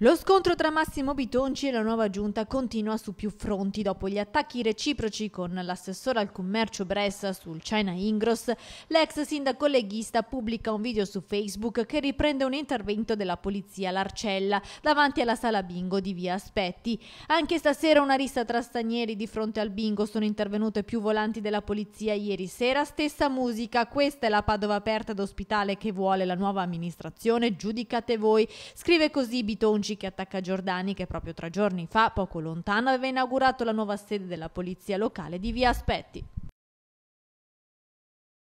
Lo scontro tra Massimo Bitonci e la nuova giunta continua su più fronti dopo gli attacchi reciproci con l'assessore al commercio Bressa sul China Ingross. L'ex sindaco leghista pubblica un video su Facebook che riprende un intervento della polizia Larcella davanti alla sala bingo di Via Aspetti. Anche stasera una rissa tra stranieri di fronte al bingo sono intervenute più volanti della polizia ieri sera, stessa musica. Questa è la Padova aperta d'ospitale che vuole la nuova amministrazione, giudicate voi. Scrive così Bitonci oggi che attacca Giordani che proprio tre giorni fa, poco lontano, aveva inaugurato la nuova sede della polizia locale di Via Aspetti.